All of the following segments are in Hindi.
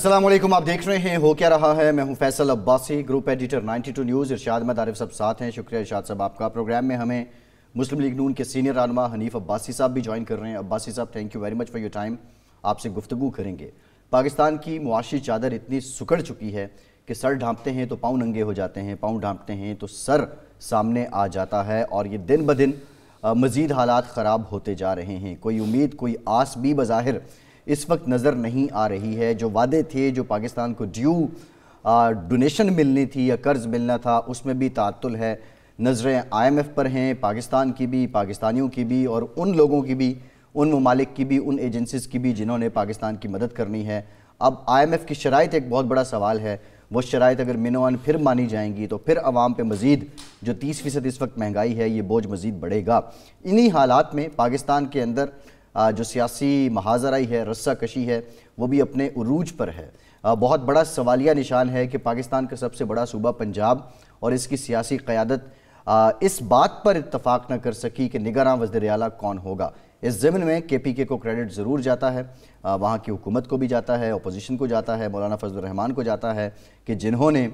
अस्सलाम वालेकुम आप देख रहे हैं हो क्या रहा है मैं हूं Faisal Abbasi group editor 92 news Irshad में आरिफ साहब साथ हैं शुक्रिया इरशाद साहब आपका प्रोग्राम में हमें मुस्लिम लीग नून के सीनियर रहनमा हनीफ अब्बासी साहब भी ज्वाइन कर रहे हैं Abbasi sahab thank you very much for your time आपसे गुफ्तु करेंगे पाकिस्तान की मुआशी चादर इतनी सुकड़ चुकी है कि सर ढांपते हैं तो पाँव नंगे हो जाते हैं पाँव ढांपते हैं तो सर सामने आ जाता है और ये दिन ब दिन मज़ीद हालात ख़राब होते जा रहे हैं कोई उम्मीद कोई आस भी बज़ाहिर इस वक्त नज़र नहीं आ रही है जो वादे थे जो पाकिस्तान को ड्यू डोनेशन मिलनी थी या कर्ज़ मिलना था उसमें भी तातुल है नज़रें आईएमएफ पर हैं पाकिस्तान की भी पाकिस्तानियों की भी और उन लोगों की भी उन ममालिक की भी उन एजेंसीज़ की भी जिन्होंने पाकिस्तान की मदद करनी है अब आईएमएफ की शरात एक बहुत बड़ा सवाल है वो शरात अगर मिनोन फिर मानी जाएंगी तो फिर आवाम पर मज़ीद जो तीस फ़ीसद इस वक्त महंगाई है ये बोझ मज़ीद बढ़ेगा इन्हीं हालात में पाकिस्तान के अंदर जो सियासी महाजराई है रस्सा कशी है वो भी अपने उरूज पर है बहुत बड़ा सवालिया निशान है कि पाकिस्तान का सबसे बड़ा सूबा पंजाब और इसकी सियासी क़्यादत इस बात पर इतफाक न कर सकी कि निगरान वजर अला कौन होगा इस ज़मीन में के पी के को क्रेडिट ज़रूर जाता है वहाँ की हुकूमत को भी जाता है अपोजिशन को जाता है मौलाना फजलरहमान को जाता है कि जिन्होंने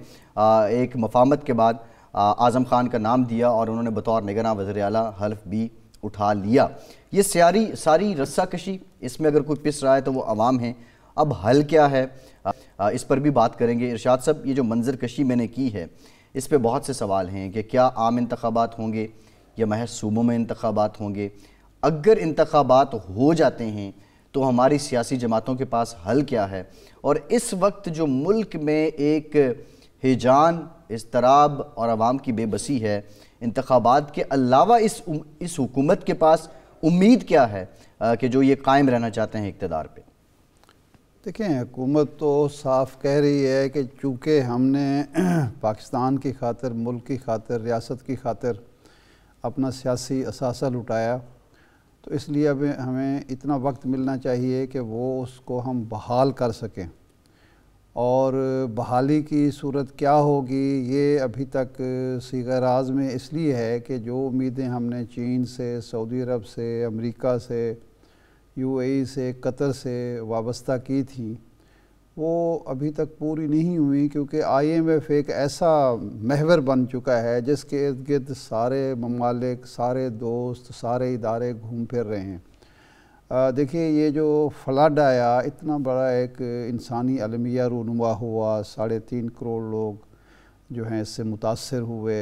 एक मफामत के बाद आज़म खान का नाम दिया और उन्होंने बतौर निगरान वजर अला हल्फ भी उठा लिया ये सारी सारी रस्साकशी इसमें अगर कोई पिस रहा है तो वो आवाम है अब हल क्या है इस पर भी बात करेंगे इरशाद साहब ये जो मंजर कशी मैंने की है इस पर बहुत से सवाल हैं कि क्या आम इंतबात होंगे या महज सूबों में इंतबात होंगे अगर इंतबात हो जाते हैं तो हमारी सियासी जमातों के पास हल क्या है और इस वक्त जो मुल्क में एक हिजान इसतराब और आवाम की बेबसी है इंतबात के अलावा इस इस हुकूमत के पास उम्मीद क्या है कि जो ये कायम रहना चाहते हैं इकतदार पर देखें हुकूमत तो साफ कह रही है कि चूँकि हमने पाकिस्तान की खातर मुल्क की खातर रियासत की खातर अपना सियासी असासा लुटाया तो इसलिए अब हमें इतना वक्त मिलना चाहिए कि वो उसको हम बहाल कर सकें और बहाली की सूरत क्या होगी ये अभी तक सीगराज में इसलिए है कि जो उम्मीदें हमने चीन से सऊदी अरब से अमेरिका से यूएई से कतर से वाबस्ता की थी वो अभी तक पूरी नहीं हुई क्योंकि आईएमएफ एक ऐसा महवर बन चुका है जिसके इर्द गिर्द सारे ममालिक सारे दोस्त सारे इदारे घूम फिर रहे हैं देखिए ये जो फ्लड आया इतना बड़ा एक इंसानी अलमिया रूनुमा हुआ साढ़े तीन करोड़ लोग जो हैं इससे मुतासर हुए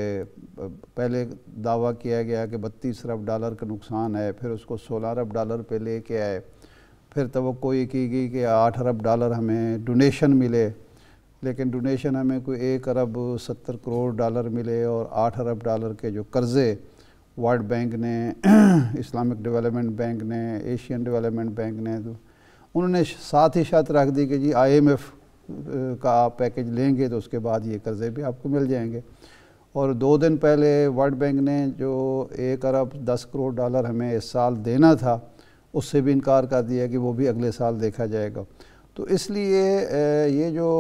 पहले दावा किया गया कि बत्तीस अरब डॉलर का नुकसान है फिर उसको सोलह अरब डॉलर पे लेके आए फिर तो ये की गई कि आठ अरब डॉलर हमें डोनेशन मिले लेकिन डोनेशन हमें कोई एक अरब सत्तर करोड़ डॉलर मिले और आठ अरब डॉलर के जो कर्ज़े वर्ल्ड बैंक ने इस्लामिक डेवलपमेंट बैंक ने एशियन डेवलपमेंट बैंक ने तो उन्होंने साथ ही साथ रख दी कि जी आईएमएफ का आप पैकेज लेंगे तो उसके बाद ये कर्ज़े भी आपको मिल जाएंगे और दो दिन पहले वर्ल्ड बैंक ने जो एक अरब दस करोड़ डॉलर हमें इस साल देना था उससे भी इनकार कर दिया कि वो भी अगले साल देखा जाएगा तो इसलिए ये जो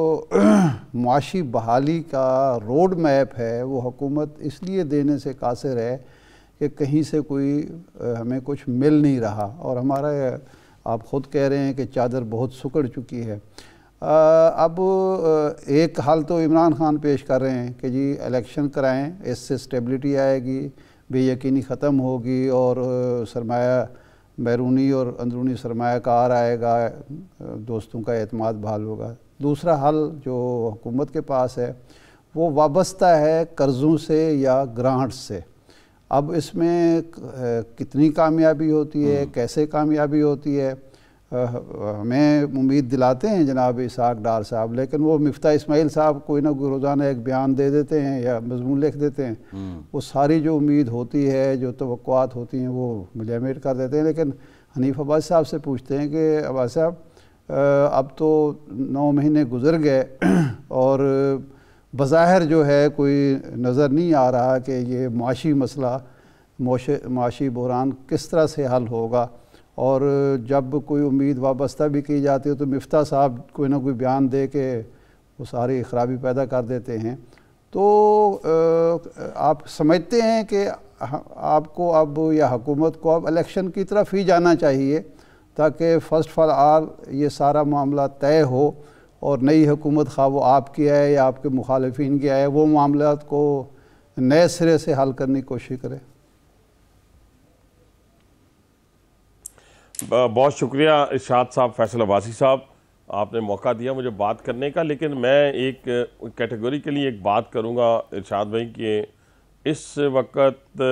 मुआशी बहाली का रोड मैप है वो हुकूमत इसलिए देने से कासिर है कि कहीं से कोई हमें कुछ मिल नहीं रहा और हमारा आप खुद कह रहे हैं कि चादर बहुत सुकड़ चुकी है अब एक हाल तो इमरान खान पेश कर रहे हैं कि जी इलेक्शन कराएं इससे स्टेबिलिटी आएगी बेयकीनी ख़त्म होगी और सरमाया बैरूनी और अंदरूनी सरमाकार आएगा दोस्तों का अतमाद बहाल होगा दूसरा हल जो हुकूमत के पास है वो वाबस्ता है कर्ज़ों से या ग्रांट्स से अब इसमें कितनी कामयाबी होती है हम्म। कैसे कामयाबी होती है हमें उम्मीद दिलाते हैं जनाब इसाक डार साहब लेकिन वो मफ्ता इसमाइल साहब कोई ना कोई रोज़ाना एक बयान दे देते हैं या मजमून लिख देते हैं हम्म। वो सारी जो उम्मीद होती है जो तो होती हैं वो मिलेमेट कर देते हैं लेकिन हनीफ अब्बास साहब से पूछते हैं कि अब्बास साहब अब तो नौ महीने गुजर गए और बज़ाहिर जो है कोई नज़र नहीं आ रहा कि ये माशी मसला माशी बहरान किस तरह से हल होगा और जब कोई उम्मीद वाबस्ता भी की जाती है तो मफ्ता साहब कोई ना कोई बयान दे के वो सारी खराबी पैदा कर देते हैं तो आप समझते हैं कि आपको अब या हुकूमत को अब इलेक्शन की तरफ ही जाना चाहिए ताकि फ़र्स्ट फॉर आल ये सारा मामला तय हो और नई हुकूमत खा वो आपकी है या आपके मुखालफन की है वो मामला को नए सिरे से हल करने की कोशिश करें बहुत शुक्रिया इर्शाद साहब फैसल अबासी साहब आपने मौका दिया मुझे बात करने का लेकिन मैं एक कैटेगरी के लिए एक बात करूंगा इर्शाद भाई कि इस वक्त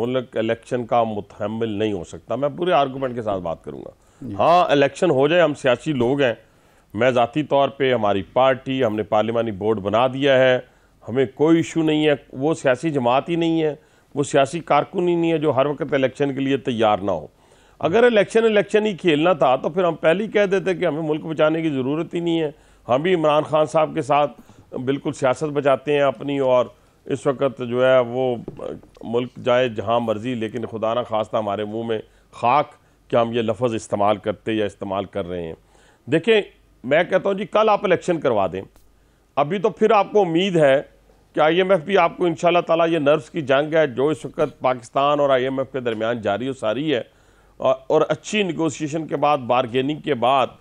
मुल्क इलेक्शन का मुतहमल नहीं हो सकता मैं पूरे आर्गूमेंट के साथ बात करूंगा हाँ इलेक्शन हो जाए हम सियासी लोग हैं मैं ज़ाती तौर पे हमारी पार्टी हमने पार्लिमानी बोर्ड बना दिया है हमें कोई इशू नहीं है वो सियासी जमात ही नहीं है वो सियासी कारकुन ही नहीं है जो हर वक्त इलेक्शन के लिए तैयार ना हो अगर इलेक्शन इलेक्शन ही खेलना था तो फिर हम पहले ही कह देते कि हमें मुल्क बचाने की ज़रूरत ही नहीं है हम भी इमरान खान साहब के साथ बिल्कुल सियासत बचाते हैं अपनी और इस वक्त जो है वो मुल्क जाए जहाँ मर्जी लेकिन खुदा ना खास्ता हमारे मुँह में खाक कि हम ये लफ्ज़ इस्तेमाल करते या इस्तेमाल कर रहे हैं देखें मैं कहता हूँ जी कल आप इलेक्शन करवा दें अभी तो फिर आपको उम्मीद है कि आईएमएफ भी आपको इन ताला ये नर्व्स की जंग है जो इस वक्त पाकिस्तान और आईएमएफ के दरमियान जारी और सारी है और अच्छी निगोशिएशन के बाद बारगेनिंग के बाद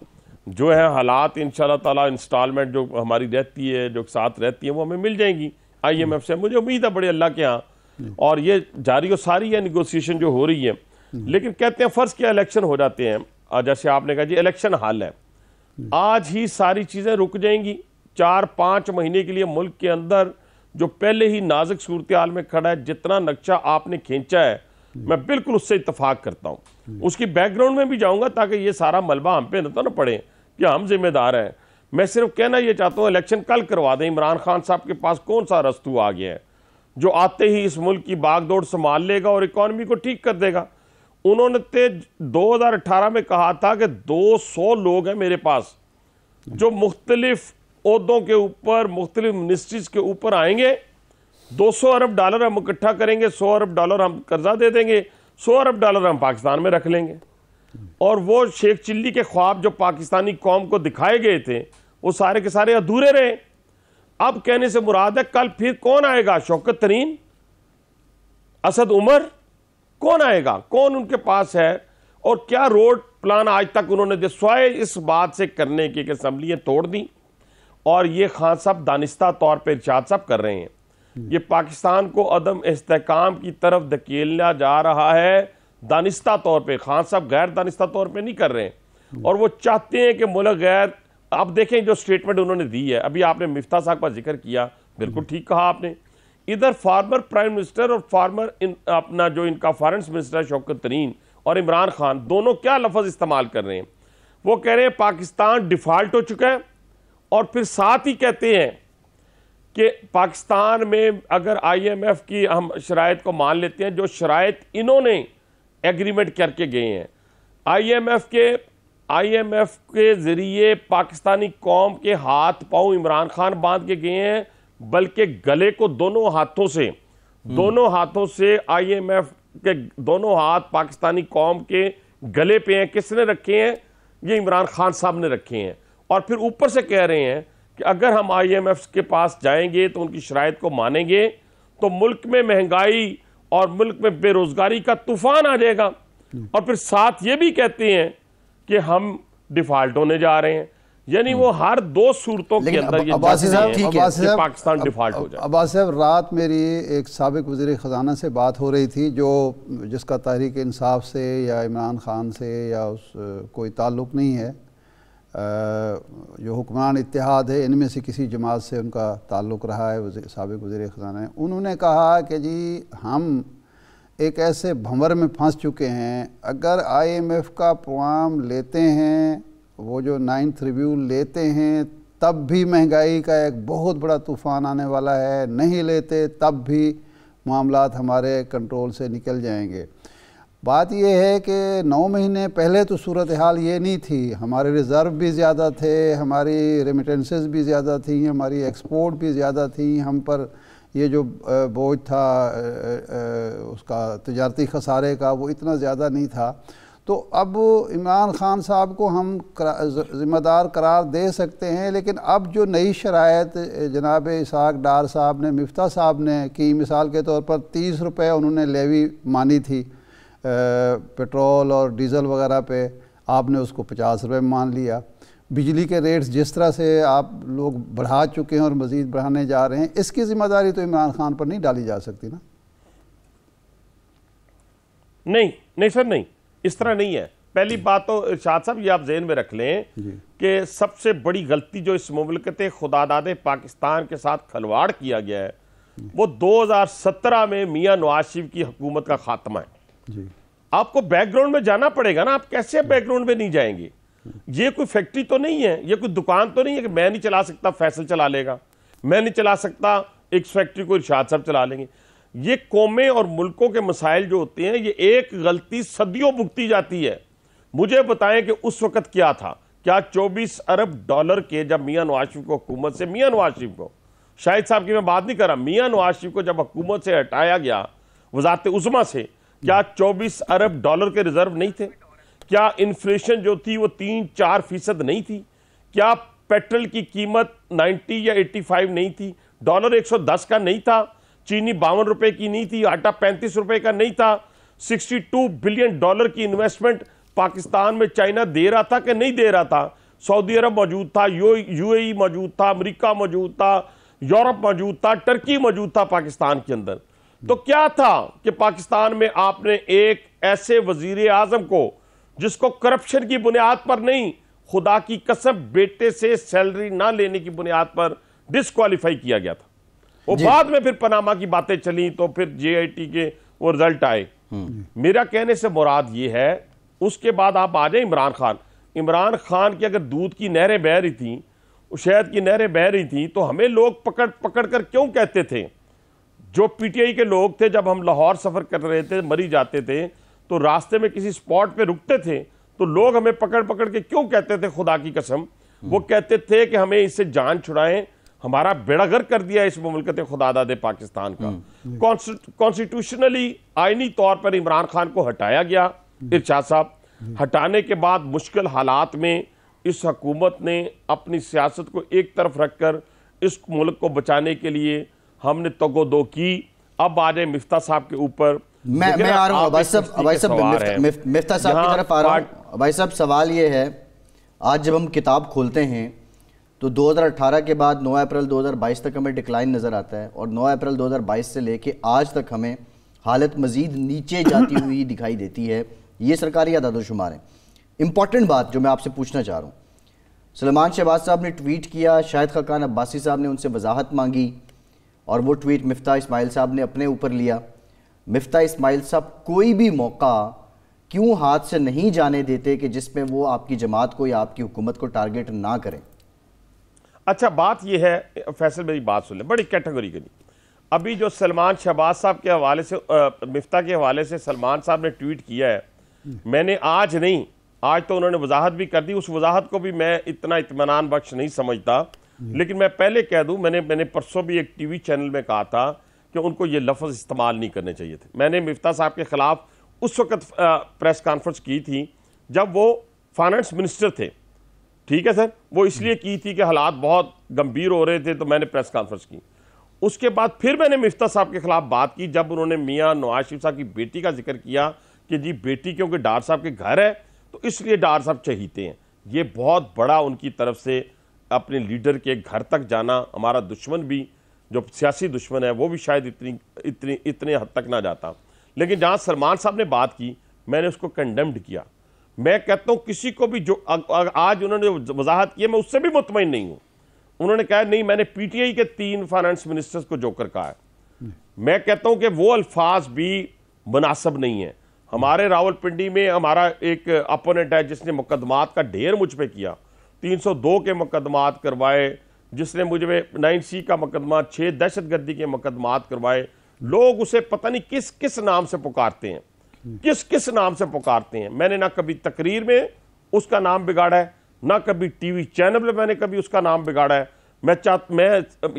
जो है हालात इन ताला इंस्टॉलमेंट जो हमारी रहती है जो साथ रहती है वो हमें मिल जाएंगी आई से मुझे उम्मीद है बड़े अल्लाह के यहाँ और ये जारी और सारी है निगोसिएशन जो हो रही है लेकिन कहते हैं फ़र्ज़ क्या इलेक्शन हो जाते हैं जैसे आपने कहा जी इलेक्शन हाल है आज ही सारी चीज़ें रुक जाएंगी चार पाँच महीने के लिए मुल्क के अंदर जो पहले ही नाजुक सूरत हाल में खड़ा है जितना नक्शा आपने खींचा है मैं बिल्कुल उससे इतफाक करता हूँ उसकी बैकग्राउंड में भी जाऊँगा ताकि ये सारा मलबा हम पे न तो ना पड़े कि हम जिम्मेदार हैं मैं सिर्फ कहना यह चाहता हूँ इलेक्शन कल करवा दें इमरान खान साहब के पास कौन सा रस्तू आ गया है जो आते ही इस मुल्क की बागदौड़ संभाल लेगा और इकॉनमी को ठीक कर देगा उन्होंने हजार 2018 में कहा था कि 200 लोग हैं मेरे पास जो मुख्तलिफ उहदों के ऊपर मुख्तलिफ मिनिस्ट्रीज के ऊपर आएंगे 200 अरब डॉलर हम इकट्ठा करेंगे 100 अरब डॉलर हम कर्जा दे देंगे 100 अरब डॉलर हम पाकिस्तान में रख लेंगे और वो शेख चिल्ली के ख्वाब जो पाकिस्तानी कौम को दिखाए गए थे वो सारे के सारे अधूरे रहे अब कहने से मुराद है कल फिर कौन आएगा शौकत तरीन असद उमर कौन आएगा कौन उनके पास है और क्या रोड प्लान आज तक उन्होंने दिसवाए इस बात से करने की कि असम्बलियाँ तोड़ दी और ये खान साहब दानिस्ता तौर पर इर्शाद साहब कर रहे हैं ये पाकिस्तान को अदम इसकाम की तरफ धकेलना जा रहा है दानिस्ता तौर पर खान साहब गैर दानिस्ता तौर पर नहीं कर रहे हैं और वो चाहते हैं कि मुल्क गैर आप देखें जो स्टेटमेंट उन्होंने दी है अभी आपने मिफ्ता साहब का जिक्र किया बिल्कुल ठीक कहा आपने इधर फार्मर प्राइम मिनिस्टर और फार्मर इन, अपना जो इनका फॉरेंस मिनिस्टर शौकत तरीन और इमरान खान दोनों क्या लफज इस्तेमाल कर रहे हैं वो कह रहे हैं पाकिस्तान डिफ़ाल्ट हो चुका है और फिर साथ ही कहते हैं कि पाकिस्तान में अगर आईएमएफ की हम शराइ को मान लेते हैं जो शराइ इन्होंने एग्रीमेंट करके गए हैं आईएमएफ के आईएमएफ के ज़रिए पाकिस्तानी कौम के हाथ पाँव इमरान खान बांध के गए हैं बल्कि गले को दोनों हाथों से हम्म। दोनों हाथों से आईएमएफ के दोनों हाथ पाकिस्तानी कौम के गले पे हैं किसने रखे हैं ये इमरान खान साहब ने रखे हैं और फिर ऊपर से कह रहे हैं कि अगर हम आईएमएफ के पास जाएंगे तो उनकी शराय को मानेंगे तो मुल्क में महंगाई और मुल्क में बेरोज़गारी का तूफान आ जाएगा हम्म। और फिर साथ ये भी कहते हैं कि हम डिफ़ाल्ट होने जा रहे हैं यानी वो हर दो सूरतों के अंदर ये साहब पाकिस्तान डिफॉल्ट हो जाए अब्बास साहब रात मेरी एक सबक वजीर ख़जाना से बात हो रही थी जो जिसका तहरीक इंसाफ से या इमरान खान से या उस कोई ताल्लुक़ नहीं है जो हुक्मरान इतिहाद है इनमें से किसी जमात से उनका ताल्लुक़ रहा है सबक वजी ख़जाना उन्होंने कहा कि जी हम एक ऐसे भंवर में फंस चुके हैं अगर एफ का प्रोग्राम लेते हैं वो जो नाइन्थ रिव्यू लेते हैं तब भी महंगाई का एक बहुत बड़ा तूफ़ान आने वाला है नहीं लेते तब भी मामला हमारे कंट्रोल से निकल जाएंगे बात यह है कि नौ महीने पहले तो सूरत हाल ये नहीं थी हमारे रिज़र्व भी ज़्यादा थे हमारी रेमिटेंसेस भी ज़्यादा थी हमारी एक्सपोर्ट भी ज़्यादा थी हम पर ये जो बोझ था उसका तजारती खसारे का वो इतना ज़्यादा नहीं था तो अब इमरान ख़ान साहब को हम ज़िम्मेदार करार दे सकते हैं लेकिन अब जो नई शरात जनाब इसहाक डार साहब ने मफ्ता साहब ने की मिसाल के तौर पर तीस रुपये उन्होंने लेवी मानी थी पेट्रोल और डीज़ल वगैरह पे आपने उसको पचास रुपये मान लिया बिजली के रेट्स जिस तरह से आप लोग बढ़ा चुके हैं और मज़ीद बढ़ाने जा रहे हैं इसकी ज़िम्मेदारी तो इमरान खान पर नहीं डाली जा सकती ना नहीं नहीं सर नहीं इस तरह नहीं है पहली बात तो इर्शाद साहब ये आप जहन में रख लें कि सबसे बड़ी गलती जो इस ममलकत खुदादाद पाकिस्तान के साथ खलवाड़ किया गया है वो 2017 में मियाँ नवाज शरीफ की हुकूमत का खात्मा है जी। आपको बैकग्राउंड में जाना पड़ेगा ना आप कैसे बैकग्राउंड में नहीं जाएंगे ये कोई फैक्ट्री तो नहीं है ये कोई दुकान तो नहीं है कि मैं नहीं चला सकता फैसल चला लेगा मैं नहीं चला सकता एक फैक्ट्री को इर्शाद साहब चला लेंगे ये कौमें और मुल्कों के मसाइल जो होते हैं ये एक गलती सदियों भुगती जाती है मुझे बताएं कि उस वक्त क्या था क्या 24 अरब डॉलर के जब मियाँ नवाज शरीफ को हुकूमत से मियाँ नवाज शरीफ को शाहिद साहब की मैं बात नहीं कर रहा मियाँ नवाज शरीफ को जब हुकूमत से हटाया गया वजारत उजमा से क्या 24 अरब डॉलर के रिजर्व नहीं थे क्या इन्फ्लेशन जो थी वो तीन चार फीसद नहीं थी क्या पेट्रोल की कीमत 90 या 85 नहीं थी डॉलर 110 का नहीं था चीनी बावन रुपए की नहीं थी आटा पैंतीस रुपए का नहीं था 62 बिलियन डॉलर की इन्वेस्टमेंट पाकिस्तान में चाइना दे रहा था कि नहीं दे रहा था सऊदी अरब मौजूद था यू यूएई मौजूद था अमेरिका मौजूद था यूरोप मौजूद था टर्की मौजूद था पाकिस्तान के अंदर तो क्या था कि पाकिस्तान में आपने एक ऐसे वजीर आजम को जिसको करप्शन की बुनियाद पर नहीं खुदा की कसम बेटे से सैलरी ना लेने की बुनियाद पर डिसक्वालीफाई किया गया था वो बाद में फिर पनामा की बातें चली तो फिर जेआईटी के वो रिजल्ट आए हम्म। मेरा कहने से मुराद ये है उसके बाद आप आ जाए इमरान खान इमरान खान की अगर दूध की नहरें बह रही थी शहद की नहरें बह रही थी तो हमें लोग पकड़ पकड़ कर क्यों कहते थे जो पीटीआई के लोग थे जब हम लाहौर सफ़र कर रहे थे मरी जाते थे तो रास्ते में किसी स्पॉट पे रुकते थे तो लोग हमें पकड़ पकड़ के क्यों कहते थे खुदा की कसम वो कहते थे कि हमें इससे जान छुड़ाएं हमारा बेड़ागर कर दिया इस मुमलकत खुदादाद पाकिस्तान का हम्म। कॉन्स्टिट्यूशनली आइनी तौर पर इमरान खान को हटाया गया हम्म। इर्शाद साहब हम्म। हटाने के बाद मुश्किल हालात में इस हकूमत ने अपनी सियासत को एक तरफ रख कर इस मुल्क को बचाने के लिए हमने तगोदो की अब आ जाए मिफ्ता साहब के ऊपर मैं मैं आ रहा हूँ मिफ्ता साहब की तरफ आ रहा हूँ भाई साहब सवाल ये है आज जब हम किताब खोलते हैं तो 2018 के बाद 9 अप्रैल 2022 तक हमें डिक्लाइन नज़र आता है और 9 अप्रैल 2022 से लेके आज तक हमें हालत मज़ीद नीचे जाती हुई दिखाई देती है ये सरकारी आदाद शुमार हैं इंपॉर्टेंट बात जो मैं आपसे पूछना चाह रहा हूँ सलमान शहबाज साहब ने ट्वीट किया शाहिद खकान अब्बासी साहब ने उनसे वजाहत मांगी और वो ट्वीट मफ्ता इसमाइल साहब ने अपने ऊपर लिया मफ्ता इसमाइल साहब कोई भी मौका क्यों हाथ से नहीं जाने देते कि जिसमें वो आपकी जमात को या आपकी हुकूमत को टारगेट ना करें अच्छा बात यह है फैसल मेरी बात सुन ले बड़ी कैटेगरी की अभी जो सलमान शहबाज साहब के हवाले से मिफ्ता के हवाले से सलमान साहब ने ट्वीट किया है मैंने आज नहीं आज तो उन्होंने वजाहत भी कर दी उस वजाहत को भी मैं इतना इतमान बख्श नहीं समझता लेकिन मैं पहले कह दूं मैंने मैंने परसों भी एक टीवी चैनल में कहा था कि उनको ये लफ्ज़ इस्तेमाल नहीं करने चाहिए थे मैंने मिफ्ता साहब के ख़िलाफ़ उस वक्त प्रेस कॉन्फ्रेंस की थी जब वो फाइनेंस मिनिस्टर थे ठीक है सर वो इसलिए की थी कि हालात बहुत गंभीर हो रहे थे तो मैंने प्रेस कॉन्फ्रेंस की उसके बाद फिर मैंने मिफ्ता साहब के खिलाफ बात की जब उन्होंने मियाँ नवाज शरीफ साहब की बेटी का जिक्र किया कि जी बेटी क्योंकि डार साहब के घर है तो इसलिए डार साहब चहीते हैं ये बहुत बड़ा उनकी तरफ से अपने लीडर के घर तक जाना हमारा दुश्मन भी जो सियासी दुश्मन है वो भी शायद इतनी इतनी इतने हद तक ना जाता लेकिन जहाँ सलमान साहब ने बात की मैंने उसको कंडेम्ड किया मैं कहता हूं किसी को भी जो आज उन्होंने जो वजाहत की है मैं उससे भी मुतमिन नहीं हूं उन्होंने कहा नहीं मैंने पीटीआई के तीन फाइनेंस मिनिस्टर्स को जोकर कहा है मैं कहता हूं कि वो अल्फाज भी मुनासब नहीं है हमारे रावलपिंडी में हमारा एक अपोनेंट है जिसने मुकदमात का ढेर मुझ पर किया 302 के मुकदमात करवाए जिसने मुझे नाइन सी का मुकदमा छः दहशत गर्दी के मुकदमात करवाए लोग उसे पता नहीं किस किस नाम से पुकारते हैं किस किस नाम से पुकारते हैं मैंने ना कभी तकरीर में उसका नाम बिगाड़ा है ना कभी टीवी चैनल में मैंने कभी उसका नाम बिगाड़ा है मैं चाह मैं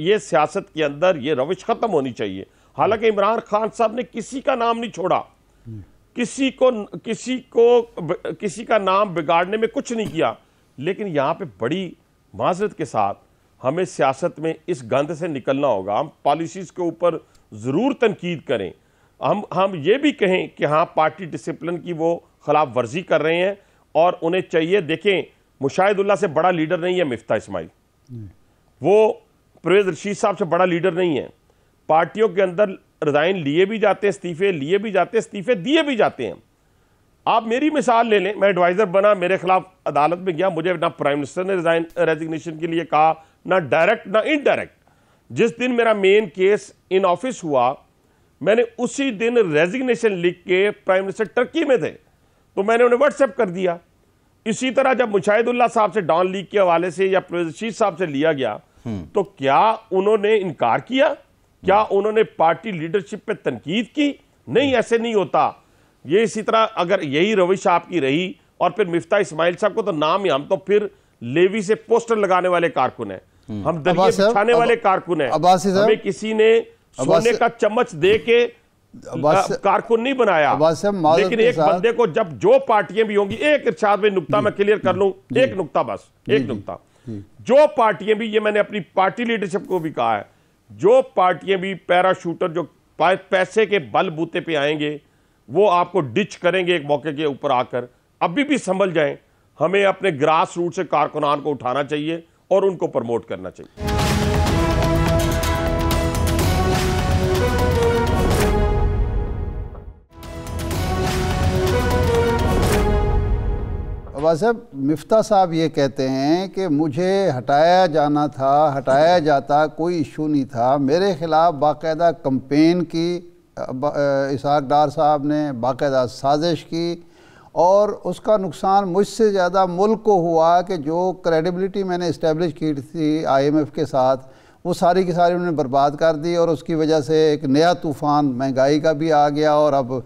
ये सियासत के अंदर ये रविश ख़त्म होनी चाहिए हालांकि इमरान खान साहब ने किसी का नाम नहीं छोड़ा किसी को किसी को किसी का नाम बिगाड़ने में कुछ नहीं किया लेकिन यहाँ पे बड़ी माजरत के साथ हमें सियासत में इस गंद से निकलना होगा हम पॉलिसीज़ के ऊपर ज़रूर तनकीद करें हम हम ये भी कहें कि हाँ पार्टी डिसिप्लिन की वो खिलाफ वर्जी कर रहे हैं और उन्हें चाहिए देखें मुशाहिदुल्ला से बड़ा लीडर नहीं है मिफ्ता इस्माइल हम्म। वो परवेज रशीद साहब से बड़ा लीडर नहीं है पार्टियों के अंदर रिज़ाइन लिए भी जाते हैं इस्तीफ़े लिए भी जाते हैं इस्तीफ़े दिए भी जाते हैं आप मेरी मिसाल ले लें मैं एडवाइज़र बना मेरे खिलाफ अदालत में गया मुझे ना प्राइम मिनिस्टर ने रिज़ाइन रेजिग्नेशन के लिए कहा ना डायरेक्ट ना इनडायरेक्ट जिस दिन मेरा मेन केस इन ऑफिस हुआ मैंने उसी दिन रेजिग्नेशन लिख के प्राइम मिनिस्टर टर्की में थे तो मैंने उन्हें व्हाट्सएप कर दिया इसी तरह जब मुशाहिदुल्ला साहब से डॉन लीग के हवाले से या प्रशीद साहब से लिया गया हम्म। तो क्या उन्होंने इनकार किया क्या हम्म। उन्होंने पार्टी लीडरशिप पे तनकीद की नहीं हम्म। ऐसे नहीं होता ये इसी तरह अगर यही रविश आपकी रही और फिर मिफ्ता इस्माइल साहब को तो नाम ही हम तो फिर लेवी से पोस्टर लगाने वाले कारकुन है हम दबाने वाले कारकुन है हमें किसी ने सोने का चम्मच दे के कारकुन नहीं बनाया लेकिन एक बंदे को जब जो पार्टियां भी होंगी एक इर्शाद में नुकता मैं क्लियर कर लू एक नुकता बस एक नुकता जो पार्टियां भी ये मैंने अपनी पार्टी लीडरशिप को भी कहा है जो पार्टियां भी पैराशूटर जो पैसे के बल बूते पे आएंगे वो आपको डिच करेंगे एक मौके के ऊपर आकर अभी भी संभल जाएं हमें अपने ग्रास रूट से कारकुनान को उठाना चाहिए और उनको प्रमोट करना चाहिए अब्बास साहब मिफ्ता साहब ये कहते हैं कि मुझे हटाया जाना था हटाया जाता कोई इशू नहीं था मेरे ख़िलाफ़ बाकायदा कंपेन की इसहाक डार साहब ने बाकायदा साजिश की और उसका नुकसान मुझसे ज़्यादा मुल्क को हुआ कि जो क्रेडिबिलिटी मैंने इस्टेब्लिश की थी आईएमएफ के साथ वो सारी की सारी उन्होंने बर्बाद कर दी और उसकी वजह से एक नया तूफ़ान महंगाई का भी आ गया और अब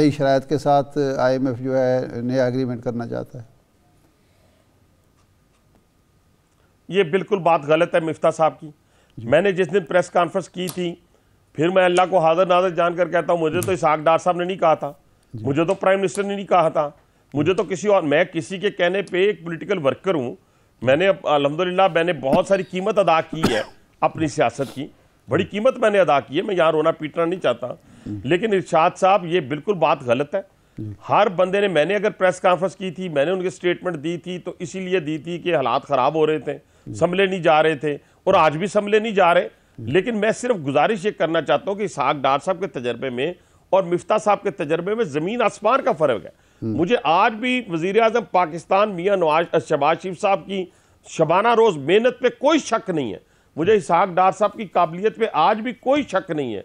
नई शरात के साथ आईएमएफ जो है नया एग्रीमेंट करना चाहता है ये बिल्कुल बात गलत है मिफ्ता साहब की मैंने जिस दिन प्रेस कॉन्फ्रेंस की थी फिर मैं अल्लाह को हाजिर नाजर जानकर कहता हूँ मुझे तो इसाक डार साहब ने नहीं कहा था मुझे तो प्राइम मिनिस्टर ने नहीं कहा था मुझे तो किसी और मैं किसी के कहने पे एक पॉलिटिकल वर्कर हूँ मैंने अलहमदिल्ला मैंने बहुत सारी कीमत अदा की है अपनी सियासत की बड़ी कीमत मैंने अदा की है मैं यहाँ रोना पीटना नहीं चाहता लेकिन इर्शाद साहब ये बिल्कुल बात गलत है हर बंदे ने मैंने अगर प्रेस कॉन्फ्रेंस की थी मैंने उनकी स्टेटमेंट दी थी तो इसीलिए दी थी कि हालात ख़राब हो रहे थे संभले नहीं जा रहे थे और आज भी संभले नहीं जा रहे लेकिन मैं सिर्फ गुजारिश ये करना चाहता हूँ कि साग डार साहब के तजर्बे में और मिफ्ता साहब के तजर्बे में ज़मीन आसमान का फ़र्क है हम्म। मुझे आज भी वजीर अजम पाकिस्तान मियाँ नवाज शबाज शरीफ साहब की शबाना रोज़ मेहनत पर कोई शक नहीं है मुझे इसहाक डार साहब की काबिलियत पर आज भी कोई शक नहीं है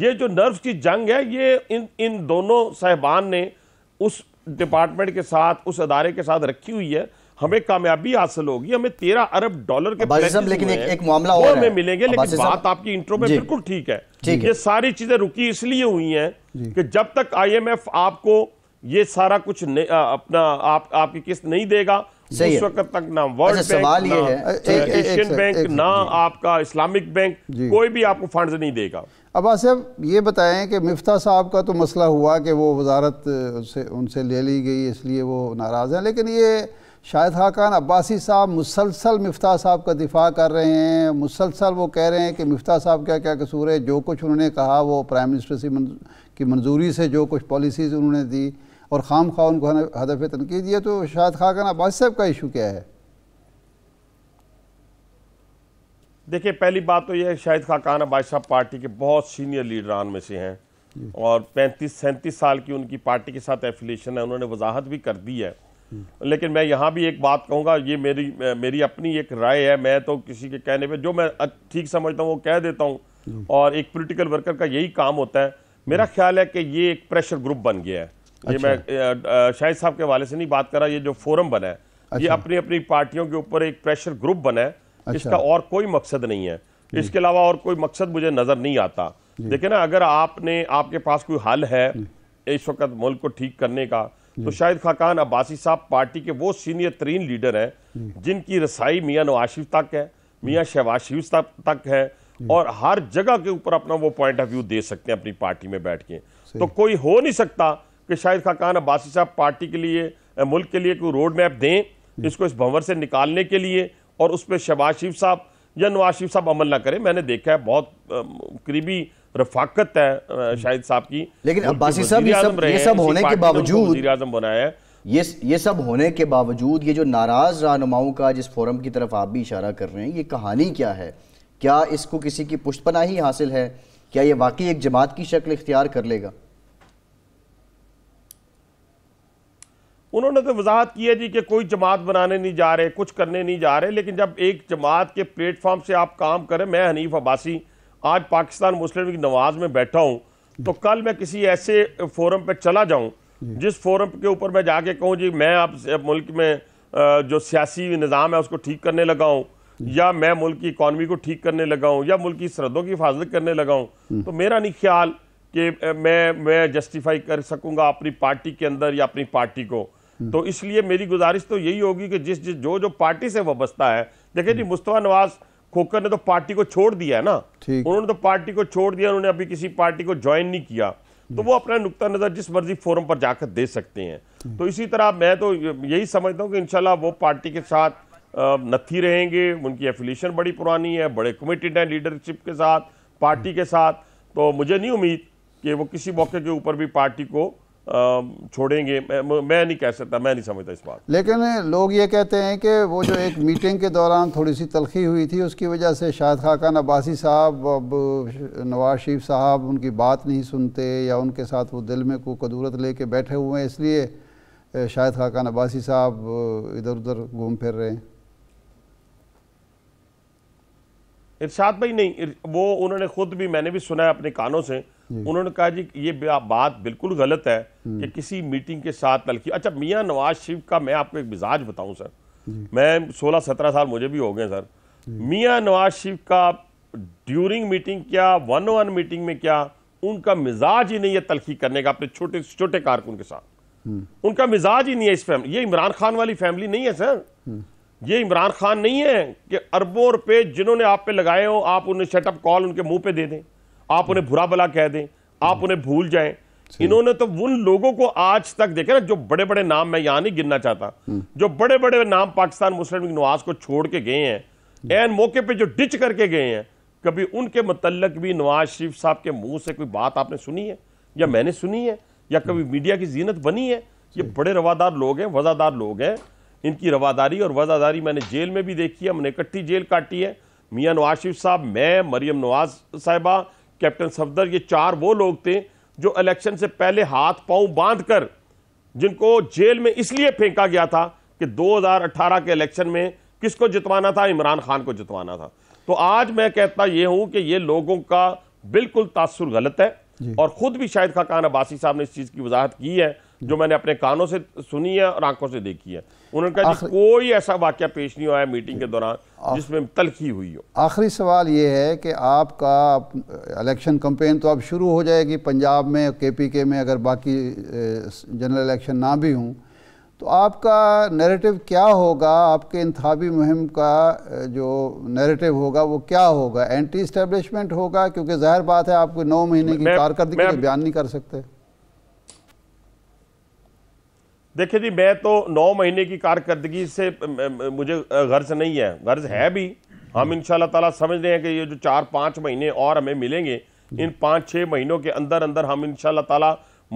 ये जो नर्व की जंग है ये इन इन दोनों साहबान ने उस डिपार्टमेंट के साथ उस अदारे के साथ रखी हुई है हमें कामयाबी हासिल होगी हमें तेरह अरब डॉलर के लेकिन एक, एक मामला और हमें मिलेंगे लेकिन बात आपकी इंट्रो में बिल्कुल ठीक है ये सारी चीजें रुकी इसलिए हुई हैं कि जब तक आईएमएफ आपको ये सारा कुछ अपना आप आपकी किस्त नहीं देगा उस वक्त तक ना अच्छा, वर्ल्ड बैंक ना एशियन बैंक एक, ना आपका इस्लामिक बैंक कोई भी आपको फंड्स नहीं देगा अब साहब ये बताएं कि मिफ्ता साहब का तो मसला हुआ कि वो वजारत से उनसे ले ली गई इसलिए वो नाराज़ हैं लेकिन ये शाहिद खाकान अब्बासी साहब मुसलसल मफ्ता साहब का दिफा कर रहे हैं मुसलसल वो कह रहे हैं कि मफ्ता साहब क्या क्या कसूर है जो कुछ उन्होंने कहा वो प्राइम मिनिस्टर से की मंजूरी से जो कुछ पॉलिसीज़ उन्होंने दी और खाम खा उनको हदफ तनकीद ये तो शाहिद खाकान अब्बासी साहब का इशू क्या है देखिए पहली बात तो यह है शाहिद खान अब्बासी साहब पार्टी के बहुत सीनियर लीडरान में से हैं और पैंतीस सैंतीस साल की उनकी पार्टी के साथ एफिलेशन है उन्होंने वजाहत भी कर दी है लेकिन मैं यहाँ भी एक बात कहूँगा ये मेरी मेरी अपनी एक राय है मैं तो किसी के कहने पे जो मैं ठीक समझता हूँ वो कह देता हूँ और एक पॉलिटिकल वर्कर का यही काम होता है मेरा ख्याल है कि ये एक प्रेशर ग्रुप बन गया है अच्छा। ये मैं शाहिद साहब के हवाले से नहीं बात कर रहा ये जो फोरम बना है अच्छा। ये अपनी अपनी पार्टियों के ऊपर एक प्रेशर ग्रुप बना है अच्छा। इसका और कोई मकसद नहीं है इसके अलावा और कोई मकसद मुझे नज़र नहीं आता देखिए ना अगर आपने आपके पास कोई हल है इस वक्त मुल्क को ठीक करने का तो शाहिद खाकान अब्बासी साहब पार्टी के वो सीनियर तरीन लीडर हैं जिनकी रसाई मियाँ नवाज शरीफ तक है मियाँ शहबाज शरीफ तक, तक है और हर जगह के ऊपर अपना वो पॉइंट ऑफ व्यू दे सकते हैं अपनी पार्टी में बैठ के तो कोई हो नहीं सकता कि शाहिद खाकान अब्बासी साहब पार्टी के लिए मुल्क के लिए कोई रोड मैप दें इसको इस भंवर से निकालने के लिए और उस पर शहबाज शरीफ साहब या नवाज शरीफ साहब अमल ना करें मैंने देखा है बहुत करीबी रफाकत है शाहिद साहब की लेकिन अब्बासी साहब ये सब ये सब होने के बावजूद अजम बनाया है ये ये सब होने के बावजूद ये जो नाराज़ रहनुमाओं का जिस फोरम की तरफ आप भी इशारा कर रहे हैं ये कहानी क्या है क्या इसको किसी की पुष्पना ही हासिल है क्या ये वाकई एक जमात की शक्ल इख्तियार कर लेगा उन्होंने तो वजाहत की है जी कि कोई जमात बनाने नहीं जा रहे कुछ करने नहीं जा रहे लेकिन जब एक जमात के प्लेटफॉर्म से आप काम करें मैं हनीफ अब्बासी आज पाकिस्तान मुस्लिम लीग नवाज में बैठा हूँ तो कल मैं किसी ऐसे फोरम पर चला जाऊँ जिस फोरम के ऊपर मैं जाके कहूँ जी मैं आप मुल्क में जो सियासी निज़ाम है उसको ठीक करने लगा हूँ या मैं मुल्क की इकानमी को ठीक करने लगा हूँ या मुल्क की सरहदों की हिफाजत करने लगा हूँ तो मेरा नहीं ख्याल कि मैं मैं जस्टिफाई कर सकूँगा अपनी पार्टी के अंदर या अपनी पार्टी को तो इसलिए मेरी गुजारिश तो यही होगी कि जिस जिस जो जो पार्टी से वाबस्ता है देखिए जी मुस्तफ़ा नवाज़ खोकर ने तो पार्टी को छोड़ दिया है ना उन्होंने तो पार्टी को छोड़ दिया उन्होंने अभी किसी पार्टी को ज्वाइन नहीं किया तो वो अपना नुकता नजर जिस मर्जी फोरम पर जाकर दे सकते हैं तो इसी तरह मैं तो यही समझता हूँ कि इनशाला वो पार्टी के साथ नथी रहेंगे उनकी एफिलिएशन बड़ी पुरानी है बड़े कमिटेड हैं लीडरशिप के साथ पार्टी के साथ तो मुझे नहीं उम्मीद कि वो किसी मौके के ऊपर भी पार्टी को छोड़ेंगे मैं, मैं नहीं कह सकता मैं नहीं समझता इस बात लेकिन लोग ये कहते हैं कि वो जो एक मीटिंग के दौरान थोड़ी सी तलखी हुई थी उसकी वजह से शाहिद खाकान अब्बासी साहब अब नवाज शरीफ साहब उनकी बात नहीं सुनते या उनके साथ वो दिल में को कदूरत लेके बैठे हुए हैं इसलिए शाहिद खाकान अब्बासी साहब इधर उधर घूम फिर रहे हैं इरशाद भाई नहीं वो उन्होंने खुद भी मैंने भी सुना है अपने कानों से उन्होंने कहा जी ये बात बिल्कुल गलत है हम्म। कि किसी मीटिंग के साथ तलखी अच्छा मियाँ नवाज शरीफ का मैं आपको एक मिजाज बताऊँ सर मैं सोलह सत्रह साल मुझे भी हो गए सर मियाँ नवाज शरीफ का ड्यूरिंग मीटिंग क्या वन वन मीटिंग में क्या उनका मिजाज ही नहीं है तलखी करने का अपने छोटे छोटे कारकुन के साथ हम्म। उनका मिजाज ही नहीं है इस फैमिली ये इमरान खान वाली फैमिली नहीं है सर हम्म। ये इमरान खान नहीं है कि अरबों रुपए जिन्होंने आप पे लगाए हो आप उन्हें शटअप कॉल उनके मुंह पे दे दें आप उन्हें भुरा भला कह दें आप उन्हें भूल जाएं इन्होंने तो उन लोगों को आज तक देखे ना जो बड़े बड़े नाम मैं यहां नहीं गिनना चाहता हम्म। जो बड़े बड़े नाम पाकिस्तान मुस्लिम नवाज को छोड़ के गए हैं एन हम्म। मौके पर जो डिच करके गए हैं कभी उनके मतलब भी नवाज शरीफ साहब के मुंह से कोई बात आपने सुनी है या मैंने सुनी है या कभी हम्म। मीडिया की जीनत बनी है ये बड़े रवादार लोग हैं वजादार लोग हैं इनकी रवादारी और वजादारी मैंने जेल में भी देखी है हमने इकट्ठी जेल काटी है मियाँ नवाज साहब मैं मरियम नवाज साहिबा कैप्टन सफदर ये चार वो लोग थे जो इलेक्शन से पहले हाथ पाँव बांध कर जिनको जेल में इसलिए फेंका गया था कि 2018 के इलेक्शन में किसको जितवाना था इमरान खान को जितवाना था तो आज मैं कहता ये हूं कि ये लोगों का बिल्कुल तासुर गलत है और खुद भी शायद खाकान अब्बासी साहब ने इस चीज़ की वजाहत की है जो मैंने अपने कानों से सुनी है और आंखों से देखी है उन्होंने कहा आखर... कोई ऐसा वाक्य पेश नहीं है मीटिंग के दौरान आख... जिसमें तलखी हुई हो आखिरी सवाल ये है कि आपका इलेक्शन कंपेन तो अब शुरू हो जाएगी पंजाब में के पी के में अगर बाकी जनरल इलेक्शन ना भी हूँ तो आपका नैरेटिव क्या होगा आपके इंतबी मुहिम का जो नैरेटिव होगा वो क्या होगा एंटी इस्टेब्लिशमेंट होगा क्योंकि जाहिर बात है आपको नौ महीने की कारकर्दगी बयान नहीं कर सकते देखिए जी मैं तो नौ महीने की कारकर्दगी से मुझे गर्ज नहीं है गर्ज है भी हम इन तला समझ रहे हैं कि ये जो चार पाँच महीने और हमें मिलेंगे इन पाँच छः महीनों के अंदर अंदर हम इन तला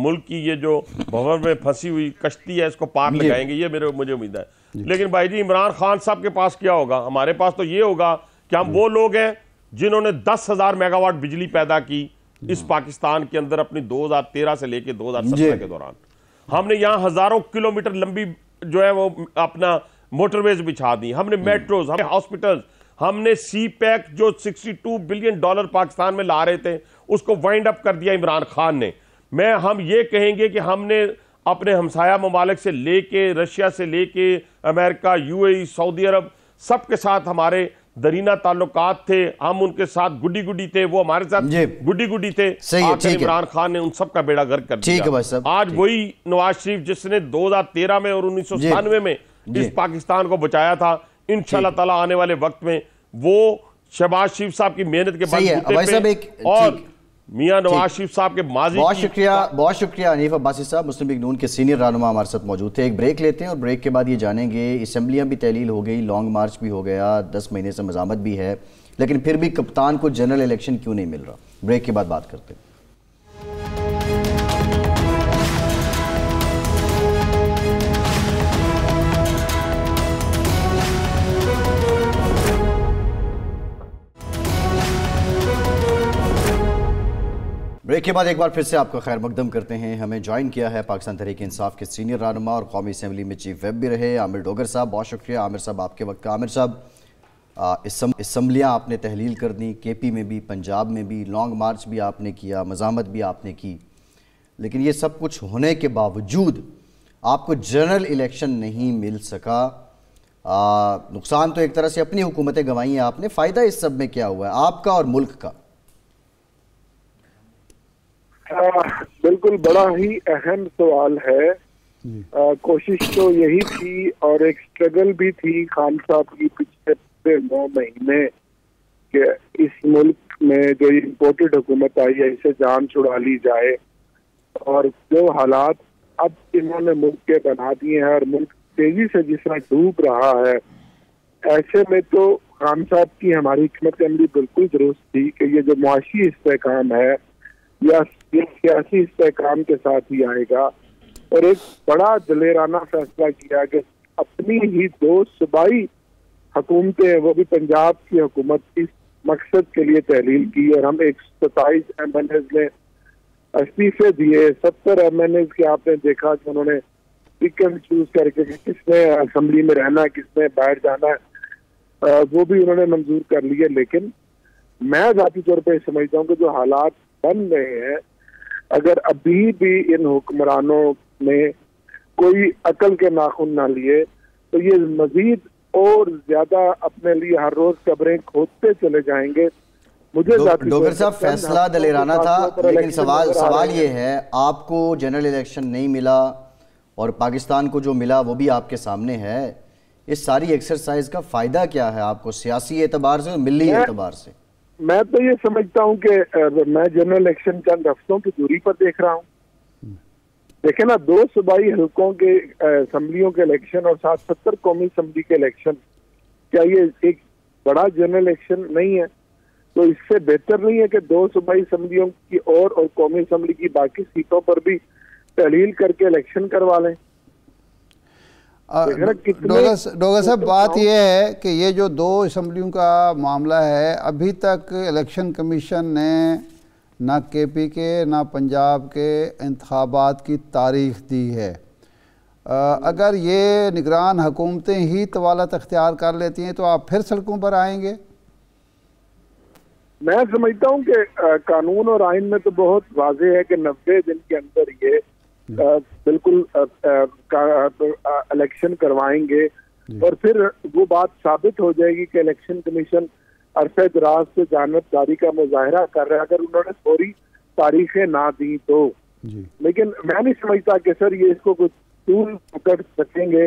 मुल्क की ये जो भवन में फंसी हुई कश्ती है इसको पार लगाएंगे ये मेरे मुझे उम्मीद है लेकिन भाई जी इमरान खान साहब के पास क्या होगा हमारे पास तो ये होगा कि हम वो लोग हैं जिन्होंने दस हजार मेगावाट बिजली पैदा की इस पाकिस्तान के अंदर अपनी 2013 से लेकर 2017 के दौरान हमने यहाँ हजारों किलोमीटर लंबी जो है वो अपना मोटरवेज बिछा दी हमने मेट्रोज हम्म। हमने हॉस्पिटल्स हमने सी पैक जो 62 बिलियन डॉलर पाकिस्तान में ला रहे थे उसको वाइंड अप कर दिया इमरान खान ने मैं हम ये कहेंगे कि हमने अपने हमसाया ममालिक से लेके रशिया से लेके अमेरिका यूएई सऊदी अरब सबके साथ हमारे दरीना ताल्लुकात थे हम उनके साथ गुडी गुडी थे वो हमारे साथ गुडी गुडी थे इमरान खान ने उन सबका बेड़ा गर्क कर दिया आज वही नवाज शरीफ जिसने 2013 में और उन्नीस में इस पाकिस्तान को बचाया था इन ताला आने वाले वक्त में वो शहबाज शरीफ साहब की मेहनत के बाद और मियाँ नवाज शरीफ साहब के माजी बहुत शुक्रिया बहुत शुक्रिया अनीफ अब्बासी साहब मुस्लिम लीग नून के सीनियर रहनुमा हमारे साथ मौजूद थे एक ब्रेक लेते हैं और ब्रेक के बाद ये जानेंगे इसम्बलियाँ भी तहलील हो गई लॉन्ग मार्च भी हो गया दस महीने से मजामत भी है लेकिन फिर भी कप्तान को जनरल इलेक्शन क्यों नहीं मिल रहा ब्रेक के बाद बात करते हैं ब्रेक के बाद एक बार फिर से आपका खैर मकदम करते हैं हमें ज्वाइन किया है पाकिस्तान तहरीक इंसाफ के सीनियर रहनमा और कौमी असम्बली में चीफ वेब भी रहे आमिर डोगर साहब बहुत शुक्रिया आमिर साहब आपके वक्त का आमिर साहब इसम्बलियाँ आपने तहलील कर दी के पी में भी पंजाब में भी लॉन्ग मार्च भी आपने किया मजामत भी आपने की लेकिन ये सब कुछ होने के बावजूद आपको जनरल इलेक्शन नहीं मिल सका आ, नुकसान तो एक तरह से अपनी हुकूमतें गंवाई हैं आपने फ़ायदा इस सब में क्या हुआ है आपका और मुल्क का बिल्कुल बड़ा ही अहम सवाल है आ, कोशिश तो यही थी और एक स्ट्रगल भी थी खान साहब की पिछले नौ महीने कि इस मुल्क में जो इम्पोर्टेड हुकूमत आई है इसे जान छुड़ा ली जाए और जो हालात अब इन्होंने मुल्क के बना दिए हैं और मुल्क तेजी से जिस तरह डूब रहा है ऐसे में तो खान साहब की हमारी हमत अमली बिल्कुल दुरुस्त थी कि ये जो मुआशी इस्तेकाम है या सियासी इसकाम के साथ ही आएगा और एक बड़ा दलेराना फैसला किया कि अपनी ही दो सूबाई हुकूमतें हैं वो भी पंजाब की हुकूमत इस मकसद के लिए तहलील की और हम एक सत्ताईस एम एन एज ने इस्तीफे दिए सत्तर एम एन एज के आपने देखा कि उन्होंने पिक चूज करके कि किसने असम्बली में रहना है किसने बाहर जाना है वो भी उन्होंने मंजूर कर लिए लेकिन मैं जाती तौर पर समझता हूँ कि जो हालात बन रहे हैं अगर अभी भी इन हुक्मरानों ने कोई अकल के नाखून ना लिए तो ये मजीद और ज्यादा अपने लिए हर रोज कब्रें खोदते चले जाएंगे मुझे डॉक्टर साहब फैसला दलेराना था लेकिन सवाल सवाल ये है आपको जनरल इलेक्शन नहीं मिला और पाकिस्तान को जो मिला वो भी आपके सामने है इस सारी एक्सरसाइज का फायदा क्या है आपको सियासी एतबार से और मिली एतबार से मैं तो ये समझता हूँ कि मैं जनरल इलेक्शन चंद हफ्तों की दूरी पर देख रहा हूँ हम्म। देखे ना दो सूबाई हल्कों के असम्बलियों के इलेक्शन और सात सत्तर कौमी असम्बली के इलेक्शन क्या ये एक बड़ा जनरल इलेक्शन नहीं है तो इससे बेहतर नहीं है कि दो सूबाई असम्बलियों की और और कौमी असम्बली की बाकी सीटों पर भी तहलील करके इलेक्शन करवा लें डोगा तो साहब बात यह है कि ये जो दो इसम्बलियों का मामला है अभी तक इलेक्शन कमीशन ने ना के पी के ना पंजाब के इंतबात की तारीख दी है आ, अगर ये निगरान हुकूमतें ही तवालत अख्तियार कर लेती हैं तो आप फिर सड़कों पर आएंगे मैं समझता हूँ कि कानून और आइन में तो बहुत वाजे है कि नब्बे दिन के अंदर ये बिल्कुल इलेक्शन करवाएंगे और फिर वो बात साबित हो जाएगी कि इलेक्शन कमीशन अरसे दराज से जानबदारी का मुजाहरा कर रहा है अगर उन्होंने फौरी तारीखें ना दी तो लेकिन मैं नहीं समझता कि सर ये इसको कुछ टूल पकड़ सकेंगे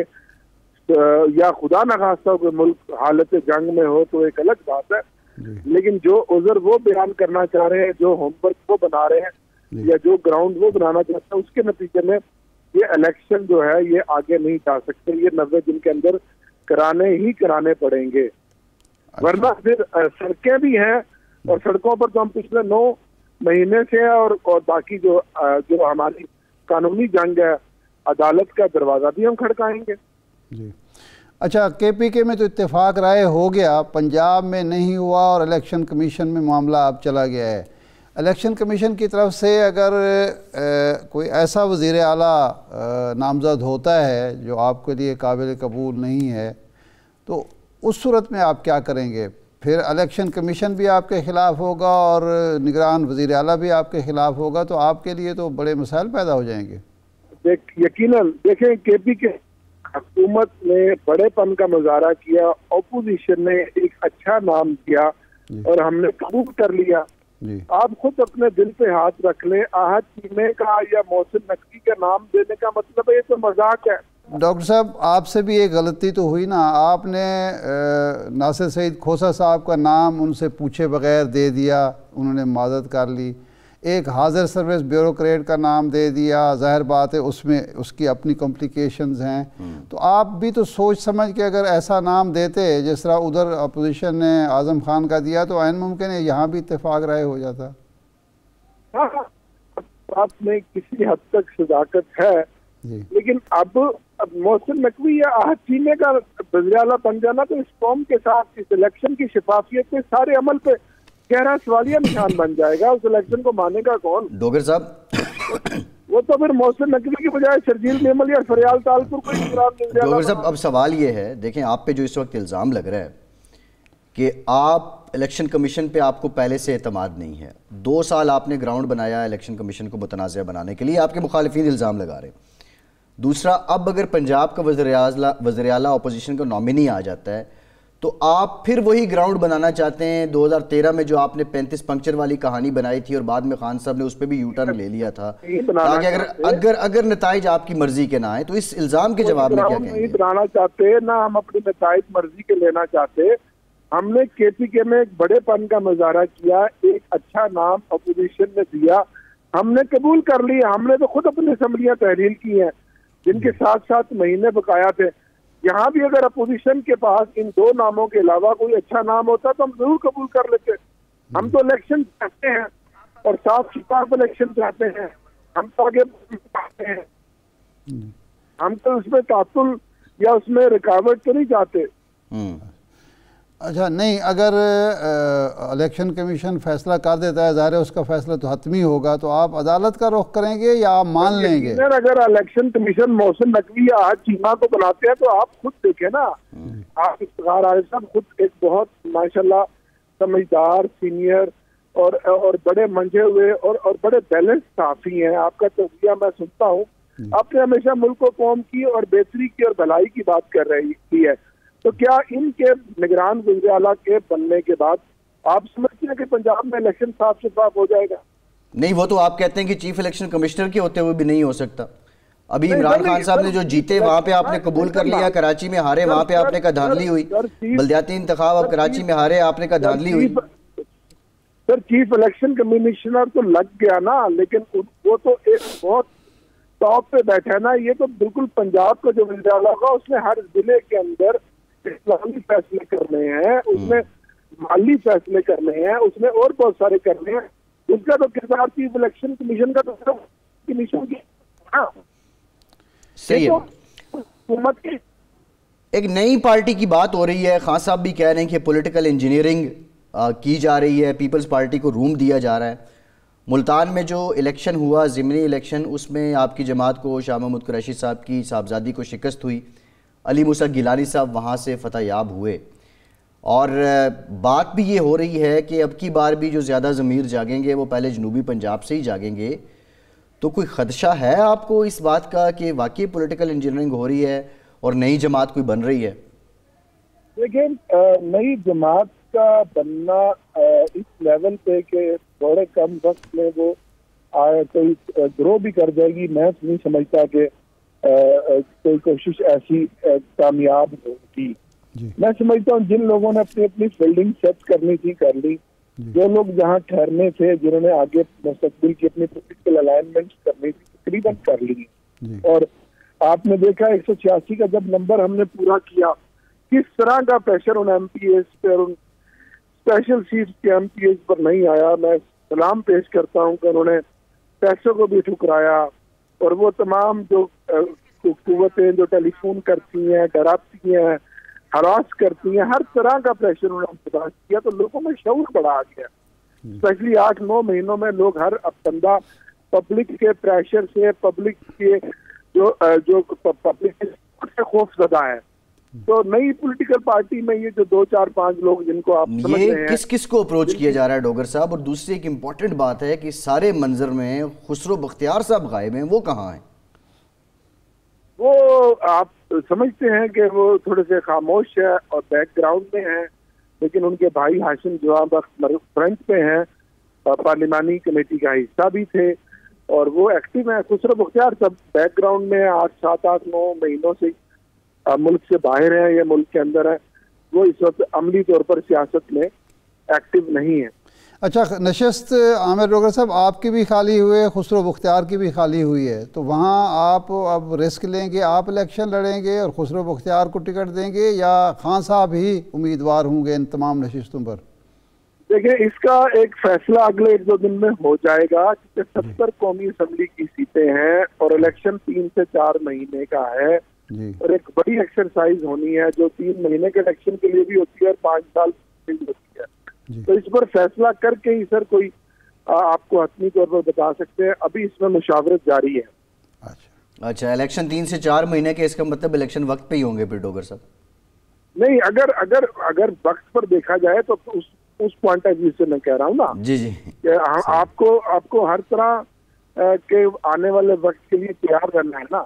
या खुदा न खास्ता कोई मुल्क हालत जंग में हो तो एक अलग बात है लेकिन जो उजर वो बयान करना चाह रहे हैं जो होमवर्क वो बना रहे हैं या जो ग्राउंड वो बनाना चाहता है उसके नतीजे में ये इलेक्शन जो है ये आगे नहीं जा सकते ये नब्बे दिन के अंदर कराने ही कराने पड़ेंगे अच्छा। वरना फिर सड़कें भी हैं और सड़कों पर तो हम पिछले नौ महीने से और, और बाकी जो जो हमारी कानूनी जंग है अदालत का दरवाज़ा भी हम खड़काएंगे जी अच्छा के में तो इतफाक राय हो गया पंजाब में नहीं हुआ और इलेक्शन कमीशन में मामला अब चला गया है इलेक्शन कमीशन की तरफ से अगर ए, कोई ऐसा वज़ी अली नामज़द होता है जो आपके लिए काबिल कबूल नहीं है तो उस सूरत में आप क्या करेंगे फिर इलेक्शन कमीशन भी आपके ख़िलाफ़ होगा और निगरान वज़ी अली भी आपके ख़िलाफ़ होगा तो आपके लिए तो बड़े मसाइल पैदा हो जाएंगे देख यकीन देखें के पी के हकूमत ने बड़ेपन का मुजाहरा किया अपोजिशन ने एक अच्छा नाम दिया और हमने कबूल कर लिया आप खुद अपने दिल पे हाथ रख लें आहत पीने का या मोहसिन नकवी का नाम देने का मतलब है ये तो मजाक है डॉक्टर साहब आपसे भी ये गलती तो हुई ना आपने नासिर सईद खोसा साहब का नाम उनसे पूछे बगैर दे दिया उन्होंने मदद कर ली एक हाजिर सर्विस ब्यूरोक्रेट का नाम दे दिया ज़ाहिर बात है उसमें उसकी अपनी कॉम्प्लिकेशंस हैं हम्म। तो आप भी तो सोच समझ के अगर ऐसा नाम देते जिस तरह उधर अपोजिशन ने आज़म खान का दिया तो आयन मुमकिन है यहाँ भी इतफाक़ राय हो जाता हाँ, हाँ। आप में किसी हद तक सदाकत है लेकिन अब अब मोहसिन नकवी या चीने का वजराला बन जाना तो इस कौम के साथ इस इलेक्शन की शिफाफियत पे सारे अमल पे गहरा सवालिया निशान बन जाएगा उस इलेक्शन को मानेगा कौन डोगर साहब वो तो फिर मोहसिन नकवी की बजाय शर्जील निर्मल या फरियाल तालपुर को डोगर साहब अब सवाल ये है देखें आप पे जो इस वक्त इल्ज़ाम लग रहा है कि आप इलेक्शन कमीशन पे आपको पहले से अतमाद नहीं है दो साल आपने ग्राउंड बनाया इलेक्शन कमीशन को मुतनाज़ बनाने के लिए आपके मुखालफी इल्ज़ाम लगा रहे दूसरा अब अगर पंजाब का वजर अजला वजर अला अपोजिशन का नॉमिनी आ जाता है तो आप फिर वही ग्राउंड बनाना चाहते हैं 2013 में जो आपने 35 पंक्चर वाली कहानी बनाई थी और बाद में खान साहब ने उस पर भी यूटर्न ले लिया था ताकि अगर अगर अगर नतज आपकी मर्जी के ना आए तो इस इल्जाम के जवाब में क्या नहीं बनाना चाहते ना हम अपने नतज मर्जी के लेना चाहते हमने के पी के में एक बड़े पन का मुजहरा किया एक अच्छा नाम अपोजिशन ने दिया हमने कबूल कर लिया हमने तो खुद अपनी असम्बलियां तहरील की हैं जिनके साथ साथ महीने बकाया थे यहाँ भी अगर अपोजिशन के पास इन दो नामों के अलावा कोई अच्छा नाम होता तो हम जरूर कबूल कर लेते हम तो इलेक्शन चाहते हैं और साफ शिकार पर इलेक्शन चाहते हैं हम तो आगे चाहते हैं हम्म। हम तो उसमें तातुल या उसमें रुकावट तो नहीं चाहते हम्म। अच्छा नहीं अगर इलेक्शन कमीशन फैसला कर देता है ज़ाहिर उसका फैसला तो हतमी होगा तो आप अदालत का रुख करेंगे या आप मान लेंगे अगर इलेक्शन कमीशन मोहसिन नकवी या आज चीमा को बनाते हैं तो आप खुद देखें ना आप हम्म। इफ्तार आज साहब खुद एक बहुत माशाल्लाह समझदार सीनियर और और बड़े मंझे हुए और और बड़े बैलेंस साफी हैं आपका तजिया मैं सुनता हूँ हम्म। आपने हमेशा मुल्क को कौम की और बेहतरी की और भलाई की बात कर रही है तो क्या इनके निगरान वजी अला के बनने के बाद आप समझते हैं कि पंजाब में इलेक्शन साफ शफाफ हो जाएगा नहीं वो तो आप कहते हैं कि चीफ इलेक्शन कमिश्नर के होते हुए भी नहीं हो सकता अभी इमरान खान साहब ने जो जीते वहाँ पे आपने कबूल कर लिया कराची में हारे वहाँ पे आपने का धांधली हुई बलदियाती इंतखाब अब कराची में हारे आपने का धांधली हुई सर चीफ इलेक्शन कमिश्नर तो लग गया ना लेकिन वो तो एक बहुत टॉप पे बैठा है ना ये तो बिल्कुल पंजाब का जो मिल होगा उसने हर जिले के अंदर इस्लामी फैसले करने हैं उसमें माली फैसले करने हैं उसमें और बहुत सारे करने हैं उनका तो किरदार चीफ इलेक्शन कमीशन का तो कमीशन की हाँ। सही हुकूमत की एक नई पार्टी की बात हो रही है खान साहब भी कह रहे हैं कि पॉलिटिकल इंजीनियरिंग की जा रही है पीपल्स पार्टी को रूम दिया जा रहा है मुल्तान में जो इलेक्शन हुआ ज़िमनी इलेक्शन उसमें आपकी जमात को शाह महमूद कुरैशी साहब की साहबजादी को शिकस्त हुई अली मूसा गिलानी साहब वहाँ से फ़तः याब हुए और बात भी ये हो रही है कि अब की बार भी जो ज़्यादा ज़मीर जागेंगे वो पहले जनूबी पंजाब से ही जागेंगे तो कोई ख़दशा है आपको इस बात का कि वाकई पॉलिटिकल इंजीनियरिंग हो रही है और नई जमात कोई बन रही है देखिए नई जमात का बनना आ, इस लेवल पे के थोड़े कम वक्त में वो कोई ग्रो भी कर जाएगी मैं नहीं समझता कि कोई कोशिश ऐसी कामयाब होगी मैं समझता हूँ जिन लोगों ने अपनी अपनी फील्डिंग सेट करनी थी कर ली जो लोग जहाँ ठहरने थे जिन्होंने आगे मुस्तबिल की अपनी पोलिटिकल अलाइनमेंट करनी थी तकरीबन कर ली और आपने देखा एक का जब नंबर हमने पूरा किया किस तरह का प्रेशर उन एम पी एस पर उन स्पेशल सीट के एम पी एस पर नहीं आया मैं सलाम पेश करता हूँ कि उन्होंने पैसों को भी ठुकराया और वो तमाम जो कुतें जो टेलीफोन करती हैं डराती हैं हरास करती हैं हर तरह का प्रेशर उन्होंने बर्दाश्त किया तो लोगों में शौर बढ़ा आ गया स्पेशली हम्म। आठ नौ महीनों में लोग हर बंदा पब्लिक के प्रेशर से पब्लिक के जो जो पब्लिक के खौफ जदा है तो नई पॉलिटिकल पार्टी में ये जो दो चार पांच लोग जिनको आप समझ ये रहे किस किस को अप्रोच किया जा रहा है डोगर साहब और दूसरी एक इम्पोर्टेंट बात है कि सारे मंजर में खुसरो बख्तियार साहब गायब हैं वो कहाँ हैं वो आप समझते हैं कि वो थोड़े से खामोश है और बैकग्राउंड में है लेकिन उनके भाई हाशिम जवाब फ्रंट पे हैं पार्लिमानी कमेटी का हिस्सा भी थे और वो एक्टिव है खुसरो बख्तियार सब बैकग्राउंड में आठ सात आठ नौ महीनों से मुल्क से बाहर है या मुल्क के अंदर है वो इस वक्त अमली तौर पर सियासत में एक्टिव नहीं है अच्छा नशस्त आमिर डोगर साहब आपकी भी खाली हुए खुसरो बख्तियार की भी खाली हुई है तो वहाँ आप अब रिस्क लेंगे आप इलेक्शन लड़ेंगे और खुसरो बख्तियार को टिकट देंगे या खान साहब ही उम्मीदवार होंगे इन तमाम नशस्तों पर देखिए इसका एक फैसला अगले एक दो दिन में हो जाएगा क्योंकि सत्तर कौमी असम्बली की सीटें हैं और इलेक्शन तीन से चार महीने का है और एक बड़ी एक्सरसाइज होनी है जो तीन महीने के इलेक्शन के लिए भी होती है और पाँच साल होती है तो इस पर फैसला करके ही सर कोई आ, आपको हतमी तौर पर बता सकते हैं अभी इसमें मुशावरत जारी है अच्छा अच्छा इलेक्शन तीन से चार महीने के इसका मतलब इलेक्शन वक्त पे ही होंगे फिर डोगर साहब नहीं अगर अगर अगर वक्त पर देखा जाए तो उस उस पॉइंट ऑफ व्यू से मैं कह रहा हूँ ना जी जी आ, आपको आपको हर तरह के आने वाले वक्त के लिए तैयार रहना है ना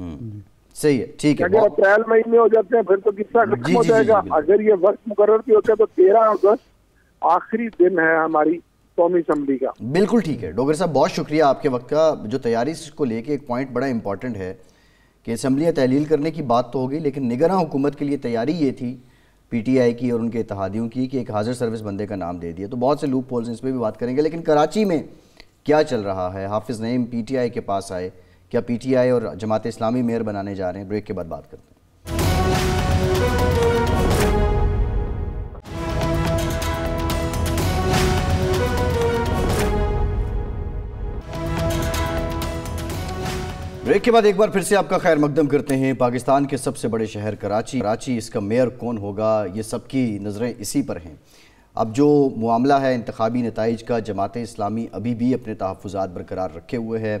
हम्म। सही है ठीक है अगर अप्रैल मई में हो जाते हैं फिर तो किस्सा खत्म हो जाएगा अगर ये वक्त मुकर भी होता है तो तेरह अगस्त आखिरी दिन है हमारी कौमी असम्बली का बिल्कुल ठीक है डोगर साहब बहुत शुक्रिया आपके वक्त का जो तैयारी को लेके एक पॉइंट बड़ा इंपॉर्टेंट है कि असम्बलियाँ तहलील करने की बात तो होगी लेकिन निगरान हुकूमत के लिए तैयारी ये थी पीटीआई की और उनके इतिहादियों की कि एक हाजिर सर्विस बंदे का नाम दे दिया तो बहुत से लूप पोल्स इस पर भी बात करेंगे लेकिन कराची में क्या चल रहा है हाफिज़ नईम पीटीआई के पास आए क्या पीटीआई और जमात इस्लामी मेयर बनाने जा रहे हैं ब्रेक के बाद बात करते हैं ब्रेक के बाद एक बार फिर से आपका खैर मकदम करते हैं पाकिस्तान के सबसे बड़े शहर कराची कराची इसका मेयर कौन होगा ये सबकी नज़रें इसी पर हैं अब जो मामला है इंतबी नतज का जमात इस्लामी अभी भी अपने तहफ़ात बरकरार रखे हुए है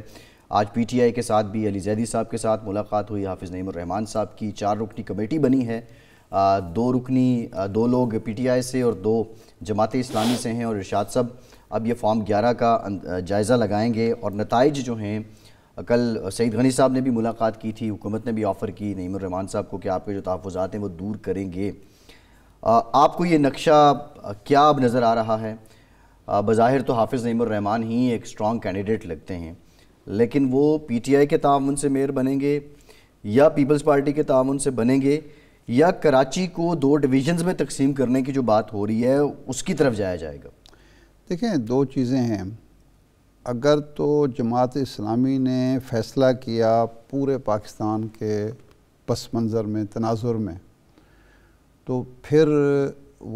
आज पीटीआई के साथ भी अली जैदी साहब के साथ मुलाकात हुई हाफिज़ नईमान साहब की चार रुकनी कमेटी बनी है आ, दो रुकनी आ, दो लोग पीटीआई से और दो जमात इस्लामी से हैं और इर्शाद साहब अब ये फॉर्म ग्यारह का अं, जायज़ा लगाएंगे और नतज जो हैं कल सईद गनी साहब ने भी मुलाकात की थी हुकूमत ने भी ऑफ़र की नईम रहमान साहब को कि आपके जो तहफ़ात हैं वो दूर करेंगे आपको ये नक्शा क्या अब नज़र आ रहा है बज़ाहिर तो हाफिज़ नईमान ही एक स्ट्रॉन्ग कैंडिडेट लगते हैं लेकिन वो पीटीआई के तान से मेयर बनेंगे या पीपल्स पार्टी के तान से बनेंगे या कराची को दो डिवीजन में तकसीम करने की जो बात हो रही है उसकी तरफ जाया जाएगा देखें दो चीज़ें हैं अगर तो जमात इस्लामी ने फैसला किया पूरे पाकिस्तान के पस मंज़र में तनाजुर में तो फिर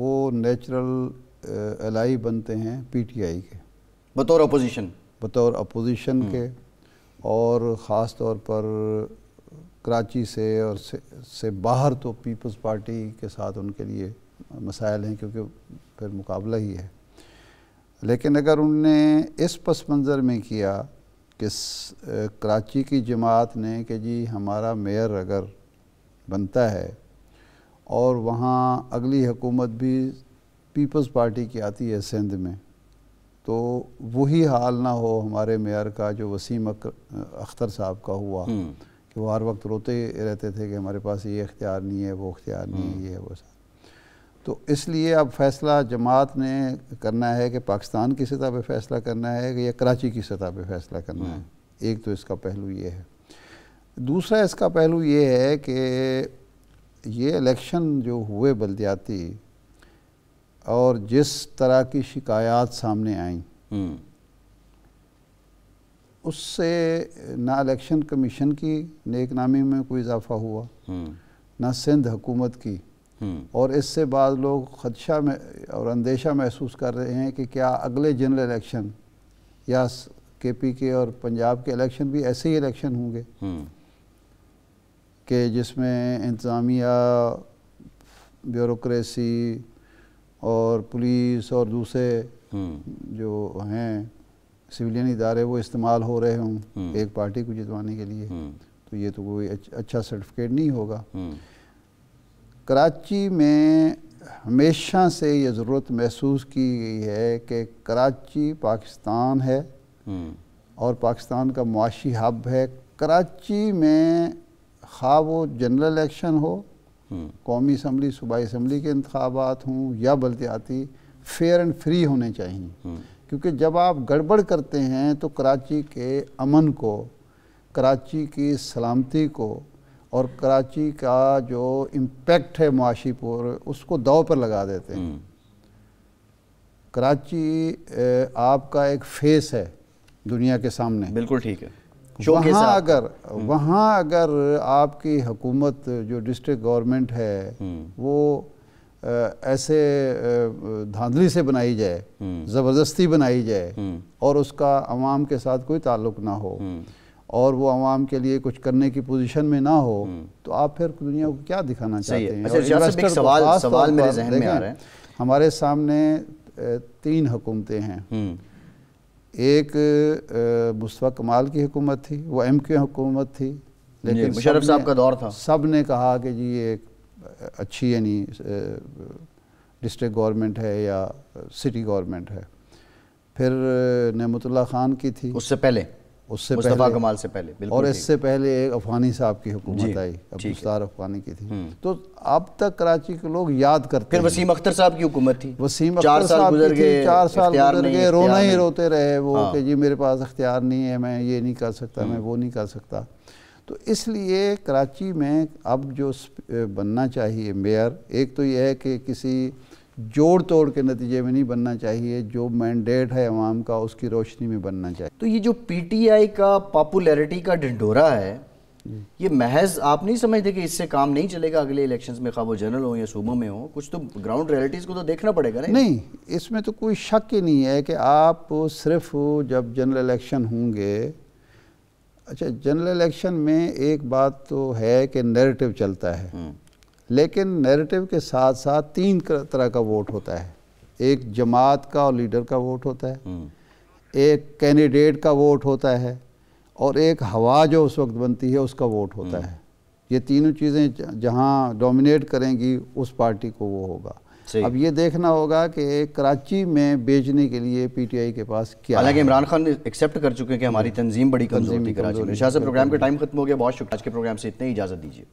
वो नेचुरल अलाई बनते हैं पीटीआई के बतौर अपोजिशन बतौर अपोजिशन हम्म। के और ख़ास तौर पर कराची से और से, से बाहर तो पीपल्स पार्टी के साथ उनके लिए मसाइल हैं क्योंकि फिर मुकाबला ही है लेकिन अगर उनने इस पस मंज़र में किया कि कराची की जमात ने कि जी हमारा मेयर अगर बनता है और वहाँ अगली हुकूमत भी पीपल्स पार्टी की आती है सिंध में तो वही हाल ना हो हमारे मेयर का जो वसीम अख्तर साहब का हुआ हम्म। कि वो हर वक्त रोते रहते थे कि हमारे पास ये इख्तियार नहीं है वो अख्तियार नहीं हम्म। है ये वो तो इसलिए अब फैसला जमात ने करना है कि पाकिस्तान की सतह पर फैसला करना है या कराची की सतह पर फैसला करना है हम्म। एक तो इसका पहलू ये है दूसरा इसका पहलू ये है कि ये इलेक्शन जो हुए बल्दियाती और जिस तरह की शिकायत सामने आई हम्म। उससे ना इलेक्शन कमीशन की नेकनामी में कोई इजाफा हुआ हम्म। ना सिंध हुकूमत की हम्म। और इससे बाद लोग खदशा में और अंदेशा महसूस कर रहे हैं कि क्या अगले जनरल इलेक्शन या के पी के और पंजाब के इलेक्शन भी ऐसे ही इलेक्शन होंगे कि जिसमें इंतज़ामिया ब्यूरोसी और पुलिस और दूसरे हम्म। जो हैं सिविलियन इदारे वो इस्तेमाल हो रहे हों हम्म। एक पार्टी को जितवाने के लिए हम्म। तो ये तो कोई अच्छा सर्टिफिकेट नहीं होगा कराची में हमेशा से ये ज़रूरत महसूस की गई है कि कराची पाकिस्तान है और पाकिस्तान का मुआशी हब है कराची में खा वो जनरल इलेक्शन हो कौमी असम्बली सूबाई असम्बली के इंतबात हों या बल्दियाती फेयर एंड फ्री होने चाहिए हम्म। क्योंकि जब आप गड़बड़ करते हैं तो कराची के अमन को कराची की सलामती को और कराची का जो इम्पेक्ट है मुआशी पर उसको दौ पर लगा देते हैं हम्म। कराची आपका एक फेस है दुनिया के सामने बिल्कुल ठीक है वहाँ अगर हम्म। वहाँ अगर आपकी हुकूमत जो डिस्ट्रिक्ट गवर्नमेंट है हम्म। वो ऐसे धांधली से बनाई जाए हम्म। ज़बरदस्ती बनाई जाए और उसका आवाम के साथ कोई ताल्लुक ना हो और वो आवाम के लिए कुछ करने की पोजीशन में ना हो तो आप फिर दुनिया को क्या दिखाना चाहते हैं अच्छा, सवाल, सवाल मेरे में आ रहा है हमारे सामने तीन हुकूमतें हैं एक मुस्तफ़ा कमाल की हुकूमत थी वो एम क्यू हुकूमत थी लेकिन मुशरफ साहब का दौर था सब ने कहा कि जी ये एक अच्छी यानी डिस्ट्रिक्ट गवर्नमेंट है या सिटी गवर्नमेंट है फिर नमतुल्ला ख़ान की थी उससे पहले उससे पहले कमाल से पहले और इससे पहले एक अफगानी साहब की हुकूमत आई अब्दुलस्तार अफगानी की थी हम्म। तो अब तक कराची के लोग याद करते फिर वसीम अख्तर साहब की हुकूमत थी वसीम अख्तर साहब गुजर गए चार साल गुजर गए रोना ही रोते रहे वो हाँ। कि जी मेरे पास अख्तियार नहीं है मैं ये नहीं कर सकता मैं हम्म। वो नहीं कर सकता तो इसलिए कराची में अब जो बनना चाहिए मेयर एक तो यह है कि किसी जोड़ तोड़ के नतीजे में नहीं बनना चाहिए जो मैंडेट है अवाम का उसकी रोशनी में बनना चाहिए तो ये जो पीटीआई का पॉपुलैरिटी का ढिंडोरा है ये महज आप नहीं समझते कि इससे काम नहीं चलेगा अगले इलेक्शंस में खा वो जनरल हो या सूबों में हो कुछ तो ग्राउंड रियलिटीज़ को तो देखना पड़ेगा नहीं नहीं इसमें तो कोई शक ही नहीं है कि आप सिर्फ जब जनरल इलेक्शन होंगे अच्छा जनरल इलेक्शन में एक बात तो है कि नेरेटिव चलता है हम्म। लेकिन नैरेटिव के साथ साथ तीन तरह का वोट होता है एक जमात का और लीडर का वोट होता है हम्म। एक कैंडिडेट का वोट होता है और एक हवा जो उस वक्त बनती है उसका वोट होता हम्म। है ये तीनों चीज़ें जहाँ डोमिनेट करेंगी उस पार्टी को वो होगा अब ये देखना होगा कि कराची में बेचने के लिए पीटीआई के पास क्या हालांकि इमरान खान एक्सेप्ट कर चुके हैं कि हमारी हम्म। तंजीम बड़ी कमजोर थी कराची में शाह प्रोग्राम का टाइम खत्म हो गया बहुत शुक्रिया आज के प्रोग्राम से इतने इजाज़त दीजिए